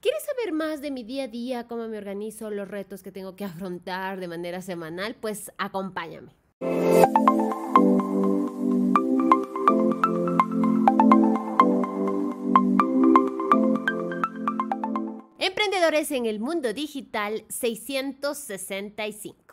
¿Quieres saber más de mi día a día, cómo me organizo, los retos que tengo que afrontar de manera semanal? Pues acompáñame. Emprendedores en el mundo digital 665.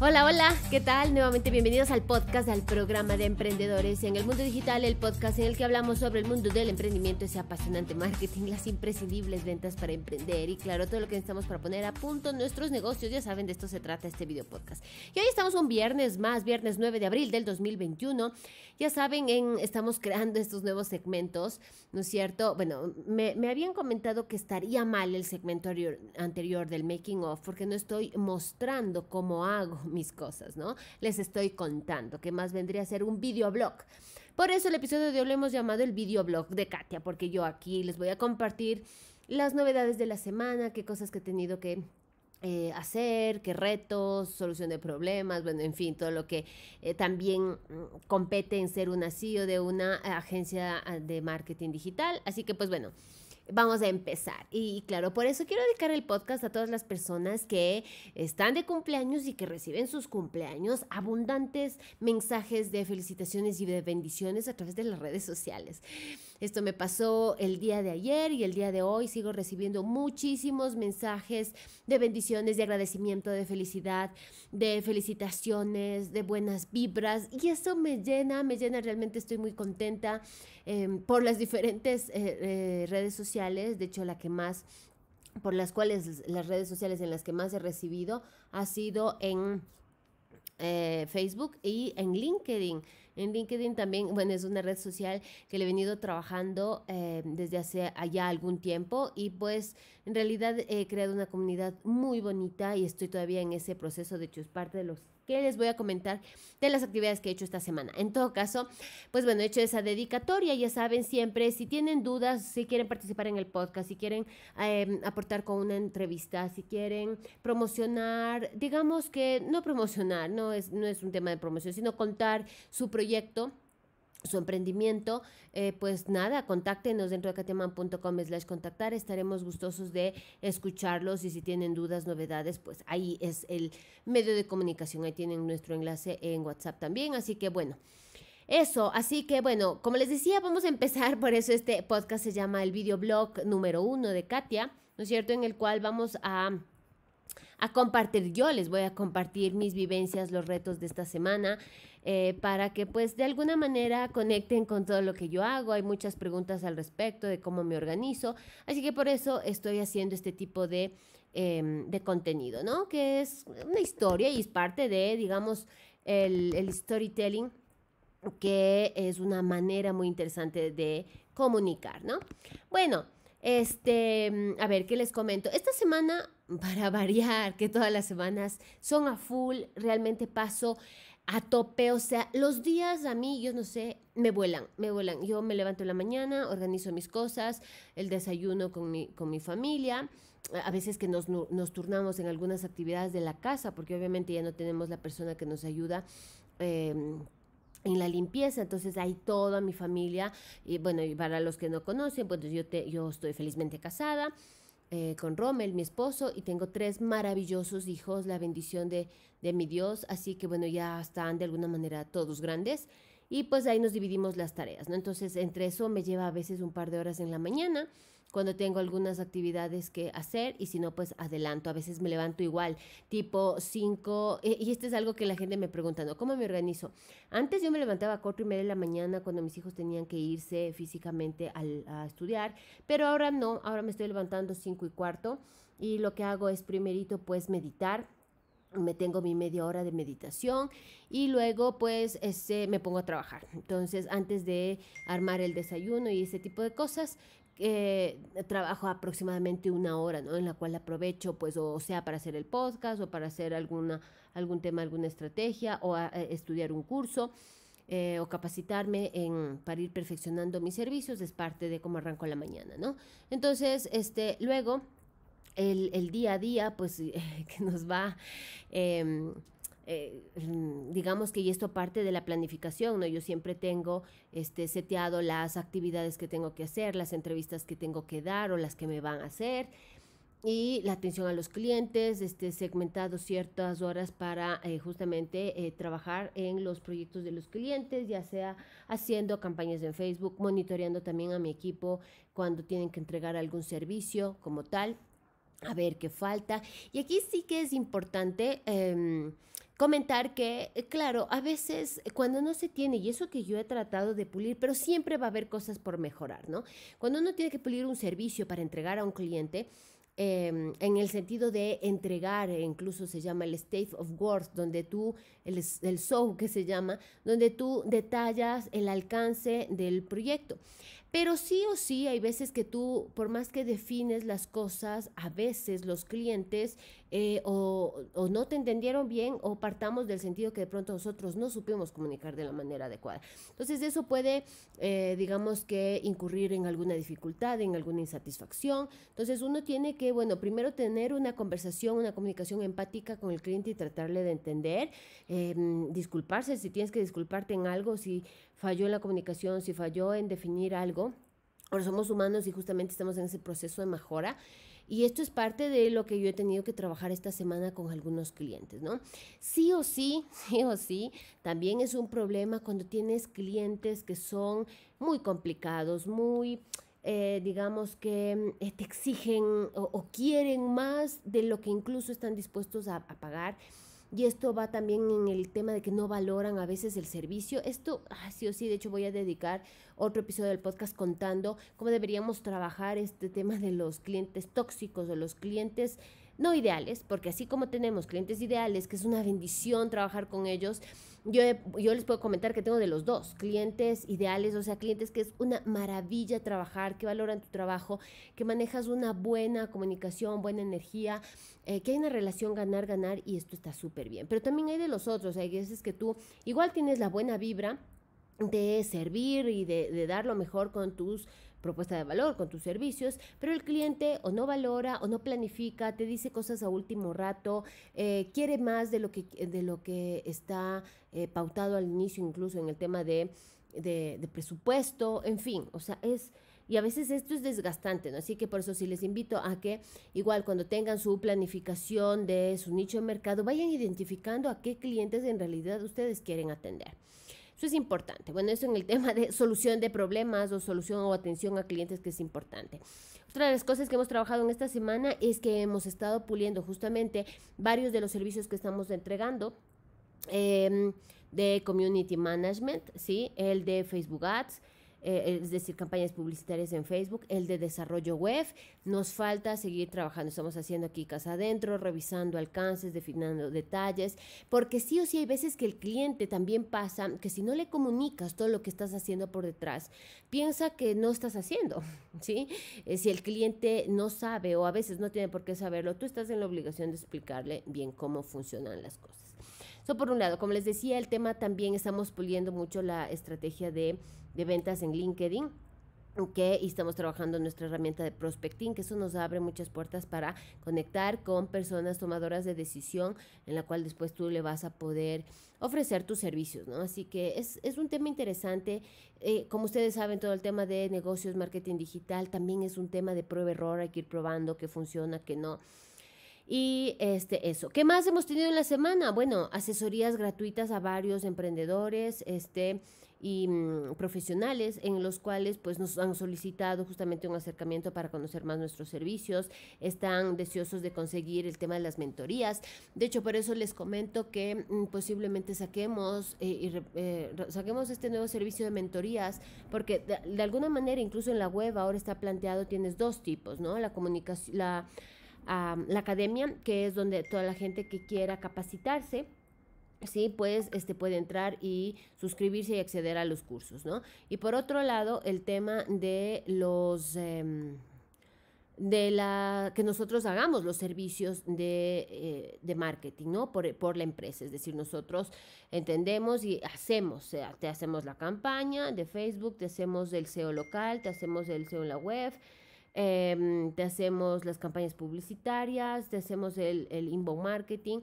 Hola, hola, ¿qué tal? Nuevamente bienvenidos al podcast, al programa de emprendedores en el mundo digital, el podcast en el que hablamos sobre el mundo del emprendimiento, ese apasionante marketing, las imprescindibles ventas para emprender y claro, todo lo que necesitamos para poner a punto nuestros negocios. Ya saben, de esto se trata este video podcast. Y hoy estamos un viernes más, viernes 9 de abril del 2021. Ya saben, en, estamos creando estos nuevos segmentos, ¿no es cierto? Bueno, me, habían comentado que estaría mal el segmento anterior, anterior del making of porque no estoy mostrando cómo hago mis cosas, ¿no? Les estoy contando, que más vendría a ser un videoblog. Por eso el episodio de hoy lo hemos llamado el videoblog de Katia, porque yo aquí les voy a compartir las novedades de la semana, qué cosas que he tenido que eh, hacer, qué retos, solución de problemas, bueno, en fin, todo lo que eh, también mm, compete en ser una CEO de una agencia ah, de marketing digital. Así que pues bueno vamos a empezar. Y claro, por eso quiero dedicar el podcast a todas las personas que están de cumpleaños y que reciben sus cumpleaños, abundantes mensajes de felicitaciones y de bendiciones a través de las redes sociales. Esto me pasó el día de ayer y el día de hoy sigo recibiendo muchísimos mensajes de bendiciones, de agradecimiento, de felicidad, de felicitaciones, de buenas vibras y eso me llena, me llena realmente, estoy muy contenta em, por las diferentes eh, eh, redes sociales, de hecho la que más por las cuales las redes sociales en las que más he recibido ha sido en eh, Facebook y en LinkedIn. En LinkedIn también, bueno, es una red social que le he venido trabajando eh, desde hace allá algún tiempo y pues en realidad he creado una comunidad muy bonita y estoy todavía en ese proceso, de hecho es parte de los que les voy a comentar de las actividades que he hecho esta semana. En todo caso, pues bueno, he hecho esa dedicatoria, ya saben siempre, si tienen dudas, si quieren participar en el podcast, si quieren em, aportar con una entrevista, si quieren promocionar, digamos que no promocionar, no es, no es un tema de promoción, sino contar su proyecto su emprendimiento, eh, pues nada, contáctenos dentro de cateman.com contactar, estaremos gustosos de escucharlos y si tienen dudas, novedades, pues ahí es el medio de comunicación, ahí tienen nuestro enlace en WhatsApp también, así que bueno. Eso, así que bueno, como les decía, vamos a empezar, por eso este podcast se llama el videoblog número uno de Katia, ¿no es cierto? En el cual vamos a a compartir. Yo les voy a compartir mis vivencias, los retos de esta semana, eh, para que pues de alguna manera conecten con todo lo que yo hago. Hay muchas preguntas al respecto de cómo me organizo. Así que por eso estoy haciendo este tipo de, em, contenido, ¿no? Que es una historia y es parte de, digamos, el, storytelling que es una manera muy interesante de comunicar, ¿no? Bueno, este, em, a ver, ¿qué les comento? Esta semana, para variar, que todas las semanas son a full, realmente paso a tope, o sea, los días a mí, yo no sé, me vuelan, me vuelan. Yo me levanto en la mañana, organizo mis cosas, el desayuno con mi, con mi familia, a veces que nos, nos turnamos en algunas actividades de la casa, porque obviamente ya no tenemos la persona que nos ayuda. Em, en la limpieza, entonces hay toda mi familia, y bueno, y para los que no conocen, pues yo, yo estoy felizmente casada, eh, con Rommel, mi esposo, y tengo tres maravillosos hijos, la bendición de, de mi Dios, así que bueno, ya están de alguna manera todos grandes y pues ahí nos dividimos las tareas, ¿no? Entonces, entre eso me lleva a veces un par de horas en la mañana cuando tengo algunas actividades que hacer y si no, pues adelanto. A veces me levanto igual, tipo 5, eh, y este es algo que la gente me pregunta, ¿no? ¿Cómo me organizo? Antes yo me levantaba a cuatro y media de la mañana cuando mis hijos tenían que irse físicamente a estudiar, pero ahora no, ahora me estoy levantando cinco y cuarto y lo que hago es primerito pues meditar, me tengo mi media hora de meditación y luego pues este, me pongo a trabajar. Entonces antes de armar el desayuno y ese tipo de cosas, trabajo aproximadamente una hora, ¿no? En la cual aprovecho, pues, o sea, para hacer el podcast o para hacer alguna, algún tema, alguna estrategia o eh, estudiar un curso. Eh, o capacitarme en, para ir perfeccionando mis servicios es parte de cómo arranco la mañana, ¿no? Entonces, este, luego, el, día a día, pues, que nos va... Em, eh, mm, digamos que y esto parte de la planificación, ¿no? Yo siempre tengo este, seteado las actividades que tengo que hacer, las entrevistas que tengo que dar o las que me van a hacer y la atención a los clientes, este, segmentado ciertas horas para eh, justamente eh, trabajar en los proyectos de los clientes, ya sea haciendo campañas en Facebook, monitoreando también a mi equipo cuando tienen que entregar algún servicio como tal, a ver qué falta. Y aquí sí que es importante eh, comentar que, eh, claro, a veces eh, cuando no se tiene, y eso que yo he tratado de pulir, pero siempre va a haber cosas por mejorar, ¿no? Cuando uno tiene que pulir un servicio para entregar a un cliente, em, en el sentido de entregar, e incluso se llama el State of worth, donde tú, el, el show que se llama, donde tú detallas el alcance del proyecto. Pero sí o sí hay veces que tú, por más que defines las cosas, a veces los clientes eh, o, no te entendieron bien o partamos del sentido que de pronto nosotros no supimos comunicar de la manera adecuada. Entonces eso puede, eh, digamos que, incurrir en alguna dificultad, en alguna insatisfacción. Entonces uno tiene que, bueno, primero tener una conversación, una comunicación empática con el cliente y tratarle de entender, eh, disculparse si tienes que disculparte en algo, si falló en la comunicación, si falló en definir algo. Ahora somos humanos y justamente estamos en ese proceso de mejora. Y esto es parte de lo que yo he tenido que trabajar esta semana con algunos clientes, ¿no? Sí o sí, sí o sí, también es un problema cuando tienes clientes que son muy complicados, muy... Eh, digamos que eh, te exigen o, quieren más de lo que incluso están dispuestos a, a pagar. Y esto va también en el tema de que no valoran a veces el servicio. Esto, ah, sí o sí, de hecho voy a dedicar otro episodio del podcast contando cómo deberíamos trabajar este tema de los clientes tóxicos o los clientes no ideales, porque así como tenemos clientes ideales, que es una bendición trabajar con ellos, yo, yo les puedo comentar que tengo de los dos, clientes ideales, o sea, clientes que es una maravilla trabajar, que valoran tu trabajo, que manejas una buena comunicación, buena energía, eh, que hay una relación ganar-ganar y esto está súper bien. Pero también hay de los otros, hay veces que tú igual tienes la buena vibra de servir y de, de dar lo mejor con tus propuesta de valor con tus servicios, pero el cliente o no valora o no planifica, te dice cosas a último rato, eh, quiere más de lo que, de lo que está eh, pautado al inicio, incluso en el tema de, de, de presupuesto, en fin, o sea, es... Y a veces esto es desgastante, ¿no? Así que por eso sí les invito a que igual cuando tengan su planificación de su nicho de mercado, vayan identificando a qué clientes en realidad ustedes quieren atender. Eso es importante. Bueno, eso en el tema de solución de problemas o solución o atención a clientes que es importante. Otra de las cosas que hemos trabajado en esta semana es que hemos estado puliendo justamente varios de los servicios que estamos entregando. Em, de Community Management, ¿sí? el de Facebook Ads, eh, es decir, campañas publicitarias en Facebook, el de desarrollo web. Nos falta seguir trabajando, estamos haciendo aquí casa adentro, revisando alcances, definiendo detalles, porque sí o sí hay veces que el cliente también pasa que si no le comunicas todo lo que estás haciendo por detrás, piensa que no estás haciendo, ¿sí? Eh, si el cliente no sabe o a veces no tiene por qué saberlo, tú estás en la obligación de explicarle bien cómo funcionan las cosas por un lado, como les decía, el tema también estamos puliendo mucho la estrategia de, ventas en LinkedIn que estamos trabajando nuestra herramienta de prospecting, que eso nos abre muchas puertas para conectar con personas tomadoras de decisión, en la cual después tú le vas a poder ofrecer tus servicios, ¿no? Así que es, un tema interesante. Eh, como ustedes saben, todo el tema de negocios, marketing digital, también es un tema de prueba-error, hay que ir probando qué funciona, qué no. Y este, eso. ¿Qué más hemos tenido en la semana? Bueno, asesorías gratuitas a varios emprendedores este, y mm, profesionales en los cuales pues, nos han solicitado justamente un acercamiento para conocer más nuestros servicios. Están deseosos de conseguir el tema de las mentorías. De hecho, por eso les comento que mm, posiblemente saquemos, eh, eh, saquemos este nuevo servicio de mentorías porque de, alguna manera incluso en la web ahora está planteado, tienes dos tipos, ¿no? La comunicación, la la academia, que es donde toda la gente que quiera capacitarse sí, pues este puede entrar y suscribirse y acceder a los cursos, ¿no? Y por otro lado, el tema de los em, de la que nosotros hagamos los servicios de, eh, marketing, ¿no? Por, la empresa, es decir, nosotros entendemos y hacemos, te hacemos la campaña de Facebook, te hacemos el SEO local, te hacemos el SEO en la web, Em, te hacemos las campañas publicitarias, te hacemos el, el inbound marketing.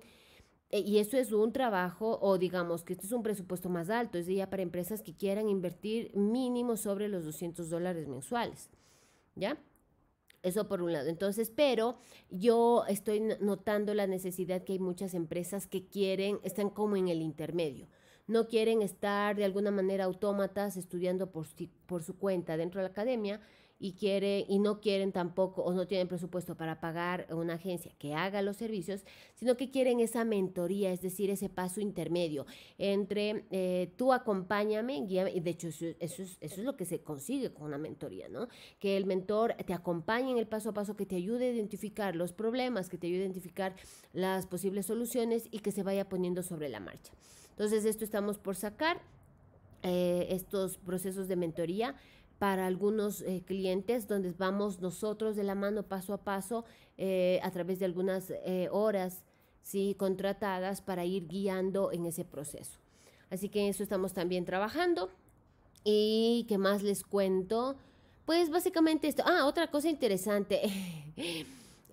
E, y eso es un trabajo, o digamos que esto es un presupuesto más alto, es ya para empresas que quieran invertir mínimo sobre los 200 dólares mensuales. ¿Ya? Eso por un lado. Entonces, pero yo estoy notando la necesidad que hay muchas empresas que quieren, están como en el intermedio no quieren estar de alguna manera autómatas estudiando por, por su cuenta dentro de la academia y, quiere, y no quieren tampoco o no tienen presupuesto para pagar una agencia que haga los servicios, sino que quieren esa mentoría, es decir, ese paso intermedio entre eh, tú acompáñame, guíame y de hecho eso, eso, es, eso, es, lo que se consigue con una mentoría, ¿no? Que el mentor te acompañe en el paso a paso, que te ayude a identificar los problemas, que te ayude a identificar las posibles soluciones y que se vaya poniendo sobre la marcha. Entonces, esto estamos por sacar, eh, estos procesos de mentoría para algunos eh, clientes donde vamos nosotros de la mano paso a paso eh, a través de algunas horas ¿sí? contratadas para ir guiando en ese proceso. Así que en eso estamos también trabajando. ¿Y qué más les cuento? Pues básicamente esto. Ah, otra cosa interesante.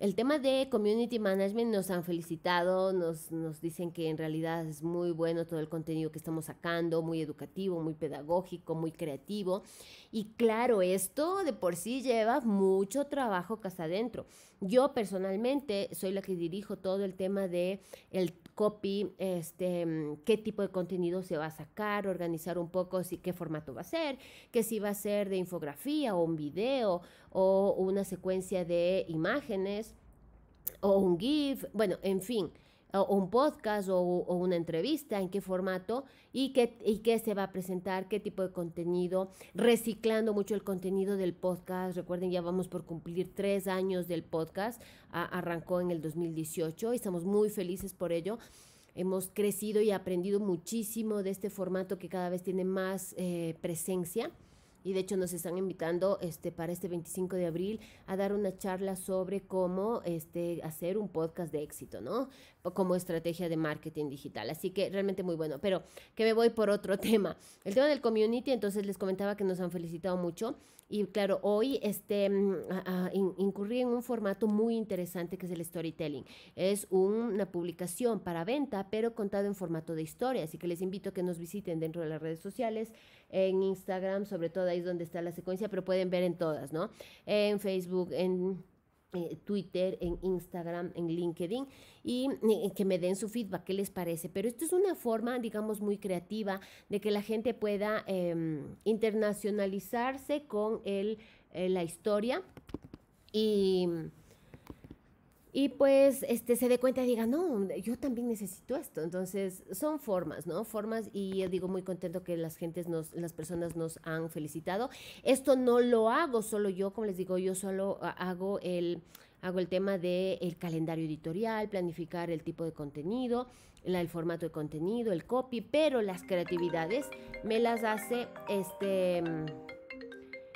El tema de community management nos han felicitado, nos, dicen que en realidad es muy bueno todo el contenido que estamos sacando, muy educativo, muy pedagógico, muy creativo. Y claro, esto de por sí lleva mucho trabajo casa adentro. Yo personalmente soy la que dirijo todo el tema de el copy, este, mm, qué tipo de contenido se va a sacar, organizar un poco si, qué formato va a ser, que si va a ser de infografía o un video o una secuencia de imágenes o un GIF, bueno, en fin, o un podcast o, una entrevista, en qué formato y qué, y qué se va a presentar, qué tipo de contenido, reciclando mucho el contenido del podcast. Recuerden, ya vamos por cumplir tres años del podcast, arrancó en el 2018 y estamos muy felices por ello. Hemos crecido y aprendido muchísimo de este formato que cada vez tiene más eh, presencia y de hecho nos están invitando este para este 25 de abril a dar una charla sobre cómo este hacer un podcast de éxito, ¿no? Como estrategia de marketing digital. Así que realmente muy bueno, pero que me voy por otro tema. El tema del community, entonces les comentaba que nos han felicitado mucho y claro, hoy este mm, incurrí en un formato muy interesante que es el storytelling. Es una publicación para venta, pero contado en formato de historia, así que les invito a que nos visiten dentro de las redes sociales, en Instagram, sobre todo donde está la secuencia, pero pueden ver en todas, ¿no? En Facebook, en eh, Twitter, en Instagram, en LinkedIn y eh, que me den su feedback, qué les parece. Pero esto es una forma, digamos, muy creativa de que la gente pueda em, internacionalizarse con el, eh, la historia y y pues este se dé cuenta y diga, no, yo también necesito esto. Entonces, son formas, ¿no? Formas y yo digo muy contento que las gentes nos, las personas nos han felicitado. Esto no lo hago solo yo, como les digo, yo solo hago el hago el tema del calendario editorial, planificar el tipo de contenido, la, el formato de contenido, el copy, pero las creatividades me las hace este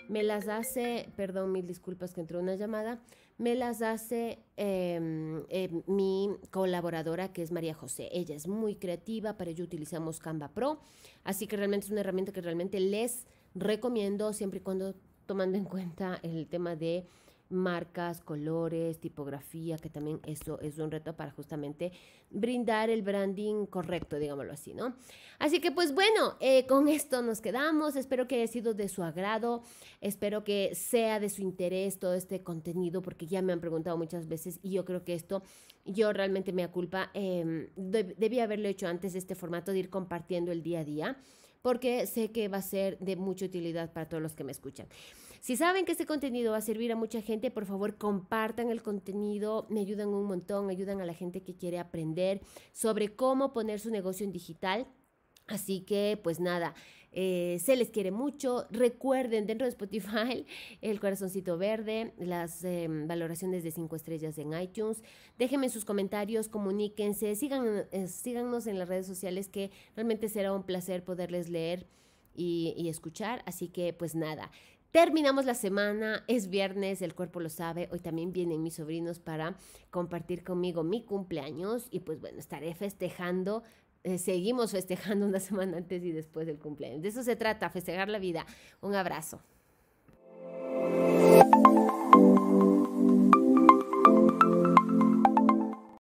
me las hace, perdón, mil disculpas que entró una llamada me las hace em, em, mi colaboradora que es María José. Ella es muy creativa, para ello utilizamos Canva Pro, así que realmente es una herramienta que realmente les recomiendo siempre y cuando tomando en cuenta el tema de marcas, colores, tipografía, que también eso es un reto para justamente brindar el branding correcto, digámoslo así, ¿no? Así que pues bueno, eh, con esto nos quedamos, espero que haya sido de su agrado, espero que sea de su interés todo este contenido, porque ya me han preguntado muchas veces y yo creo que esto, yo realmente me aculpa eh, em, debí haberlo hecho antes este formato de ir compartiendo el día a día porque sé que va a ser de mucha utilidad para todos los que me escuchan. Si saben que este contenido va a servir a mucha gente, por favor compartan el contenido, me ayudan un montón, ayudan a la gente que quiere aprender sobre cómo poner su negocio en digital. Así que, pues nada, eh, se les quiere mucho. Recuerden, dentro de Spotify, el corazoncito verde, las em, valoraciones de cinco estrellas en iTunes. Déjenme sus comentarios, comuníquense, eh, síganos en las redes sociales, que realmente será un placer poderles leer y escuchar. Así que, pues nada, Terminamos la semana, es viernes, el cuerpo lo sabe. Hoy también vienen mis sobrinos para compartir conmigo mi cumpleaños y pues bueno, estaré festejando. Eh, seguimos festejando una semana antes y después del cumpleaños. De eso se trata, festejar la vida. Un abrazo.